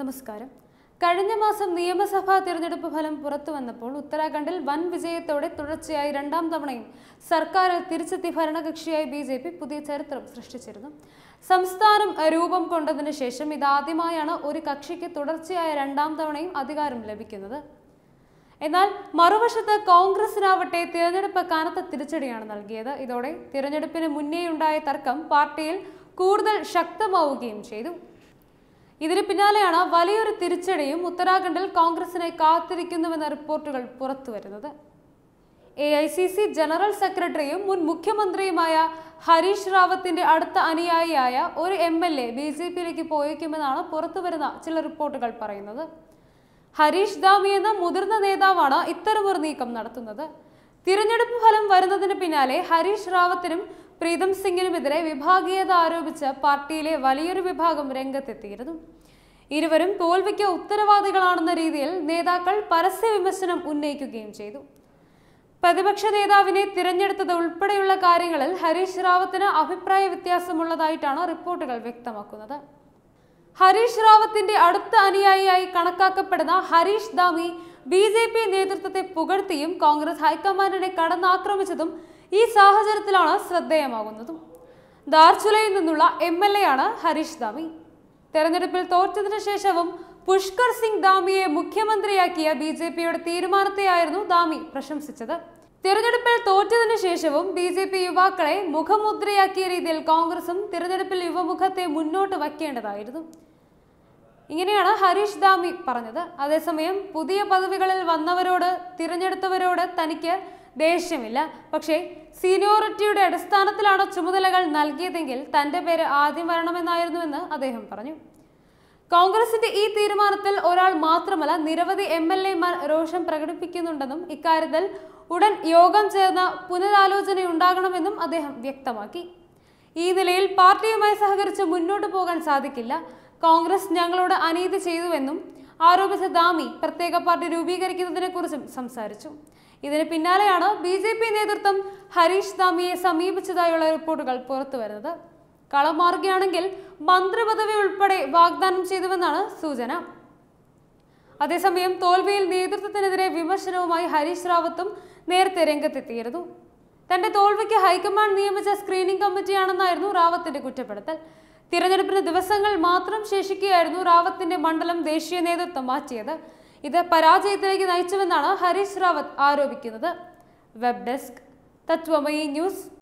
നമസ്കാരം കഴിഞ്ഞ മാസം നിയമസഭാ തിരഞ്ഞെടുപ്പ് ഫലം പുറത്തു വന്നപ്പോൾ ഉത്തരാഖണ്ഡിൽ വൻ വിജയത്തോടെ തുടർച്ചയായി രണ്ടാം തവണയും സർക്കാരിൽ തിരിച്ചെത്തി ഭരണകക്ഷിയായി ബി ജെ പി പുതിയ ചരിത്രം സൃഷ്ടിച്ചിരുന്നു സംസ്ഥാനം രൂപം കൊണ്ടതിന് ശേഷം ഇതാദ്യമായാണ് ഒരു കക്ഷിക്ക് തുടർച്ചയായ രണ്ടാം തവണയും അധികാരം ലഭിക്കുന്നത് എന്നാൽ മറുവശത്ത് കോൺഗ്രസിനാവട്ടെ തിരഞ്ഞെടുപ്പ് കനത്ത തിരിച്ചടിയാണ് നൽകിയത് ഇതോടെ തിരഞ്ഞെടുപ്പിന് മുന്നേയുണ്ടായ തർക്കം പാർട്ടിയിൽ കൂടുതൽ ശക്തമാവുകയും ചെയ്തു ഇതിന് പിന്നാലെയാണ് വലിയൊരു തിരിച്ചടിയും ഉത്തരാഖണ്ഡിൽ കോൺഗ്രസിനെ കാത്തിരിക്കുന്നുവെന്ന റിപ്പോർട്ടുകൾ പുറത്തുവരുന്നത് A I C C general സെക്രട്ടറിയും മുൻ മുഖ്യമന്ത്രിയുമായ ഹരീഷ് റാവത്തിന്റെ അടുത്ത അനുയായിയായ ഒരു M L A B J പിയിലേക്ക് പോയേക്കുമെന്നാണ് പുറത്തുവരുന്ന ചില റിപ്പോർട്ടുകൾ പറയുന്നത് ഹരീഷ് ദാമി എന്ന മുതിർന്ന നേതാവാണ് ഇത്തരമൊരു നീക്കം നടത്തുന്നത് തിരഞ്ഞെടുപ്പ് ഫലം വരുന്നതിന് പിന്നാലെ ഹരീഷ് റാവത്തിനും പ്രീതം സിംഗിനുമെതിരെ വിഭാഗീയത ആരോപിച്ച് പാർട്ടിയിലെ വലിയൊരു വിഭാഗം രംഗത്തെത്തിയിരുന്നു ഇരുവരും തോൽവിക്ക് ഉത്തരവാദികളാണെന്ന രീതിയിൽ നേതാക്കൾ പരസ്യ വിമർശനം ഉന്നയിക്കുകയും ചെയ്തു പ്രതിപക്ഷ നേതാവിനെ തിരഞ്ഞെടുത്തത് ഉൾപ്പെടെയുള്ള കാര്യങ്ങളിൽ ഹരീഷ് റാവത്തിന് അഭിപ്രായ വ്യത്യാസമുള്ളതായിട്ടാണ് റിപ്പോർട്ടുകൾ വ്യക്തമാക്കുന്നത് ഹരീഷ് റാവത്തിന്റെ അടുത്ത അനുയായിയായി കണക്കാക്കപ്പെടുന്ന ഹരീഷ് ദാമി ബി നേതൃത്വത്തെ പുകഴ്ത്തിയും കോൺഗ്രസ് ഹൈക്കമാൻഡിനെ കടന്നാക്രമിച്ചതും ഈ സാഹചര്യത്തിലാണ് ശ്രദ്ധേയമാകുന്നതും ദാർച്ചുലയിൽ നിന്നുള്ള എം എൽ എ ആണ് ഹരീഷ് ദാമി തെരഞ്ഞെടുപ്പിൽ തോറ്റതിനു ശേഷവും പുഷ്കർ സിംഗ് ദാമിയെ മുഖ്യമന്ത്രിയാക്കിയ ബി ജെ പിയുടെ തീരുമാനത്തെയായിരുന്നു ദാമി പ്രശംസിച്ചത് തിരഞ്ഞെടുപ്പിൽ തോറ്റതിനു ശേഷവും ബി ജെ പി യുവാക്കളെ മുഖമുദ്രയാക്കിയ രീതിയിൽ കോൺഗ്രസും തിരഞ്ഞെടുപ്പിൽ യുവമുഖത്തെ മുന്നോട്ട് വയ്ക്കേണ്ടതായിരുന്നു ഇങ്ങനെയാണ് ഹരീഷ് ദാമി പറഞ്ഞത് അതേസമയം പുതിയ പദവികളിൽ വന്നവരോട് തിരഞ്ഞെടുത്തവരോട് തനിക്ക് ദേഷ്യമില്ല പക്ഷേ സീനിയോറിറ്റിയുടെ അടിസ്ഥാനത്തിലാണ് ചുമതലകൾ നൽകിയതെങ്കിൽ തന്റെ പേര് ആദ്യം വരണമെന്നായിരുന്നുവെന്ന് അദ്ദേഹം പറഞ്ഞു കോൺഗ്രസിന്റെ ഈ തീരുമാനത്തിൽ ഒരാൾ മാത്രമല്ല നിരവധി എം എൽ എമാർ രോഷം പ്രകടിപ്പിക്കുന്നുണ്ടെന്നും ഇക്കാര്യത്തിൽ ഉടൻ യോഗം ചേർന്ന പുനരാലോചനയുണ്ടാകണമെന്നും അദ്ദേഹം വ്യക്തമാക്കി ഈ നിലയിൽ പാർട്ടിയുമായി സഹകരിച്ച് മുന്നോട്ട് പോകാൻ സാധിക്കില്ല കോൺഗ്രസ് ഞങ്ങളോട് അനീതി ചെയ്തുവെന്നും ആരോപിച്ച ദാമി പ്രത്യേക പാർട്ടി രൂപീകരിക്കുന്നതിനെക്കുറിച്ചും സംസാരിച്ചു ഇതിന് പിന്നാലെയാണ് ബി ജെ പി നേതൃത്വം ഹരീഷ് ദാമിയെ സമീപിച്ചതായുള്ള റിപ്പോർട്ടുകൾ പുറത്തുവരുന്നത് കളം മാറുകയാണെങ്കിൽ മന്ത്രിപദവി ഉൾപ്പെടെ വാഗ്ദാനം ചെയ്തുവെന്നാണ് സൂചന അതേസമയം തോൽവിയിൽ നേതൃത്വത്തിനെതിരെ വിമർശനവുമായി ഹരീഷ് റാവത്തും നേരത്തെ രംഗത്തെത്തിയിരുന്നു തന്റെ തോൽവിക്ക് ഹൈക്കമാൻഡ് നിയമിച്ച സ്ക്രീനിംഗ് കമ്മിറ്റിയാണെന്നായിരുന്നു റാവത്തിന്റെ കുറ്റപ്പെടുത്തൽ തിരഞ്ഞെടുപ്പിന് ദിവസങ്ങൾ മാത്രം ശേഷിക്കുകയായിരുന്നു റാവത്തിന്റെ മണ്ഡലം ദേശീയ നേതൃത്വം മാറ്റിയത് ഇത് പരാജയത്തിലേക്ക് നയിച്ചുവെന്നാണ് ഹരീഷ് റാവത്ത് ആരോപിക്കുന്നത് വെബ് ഡെസ്ക് തത്വമയി ന്യൂസ്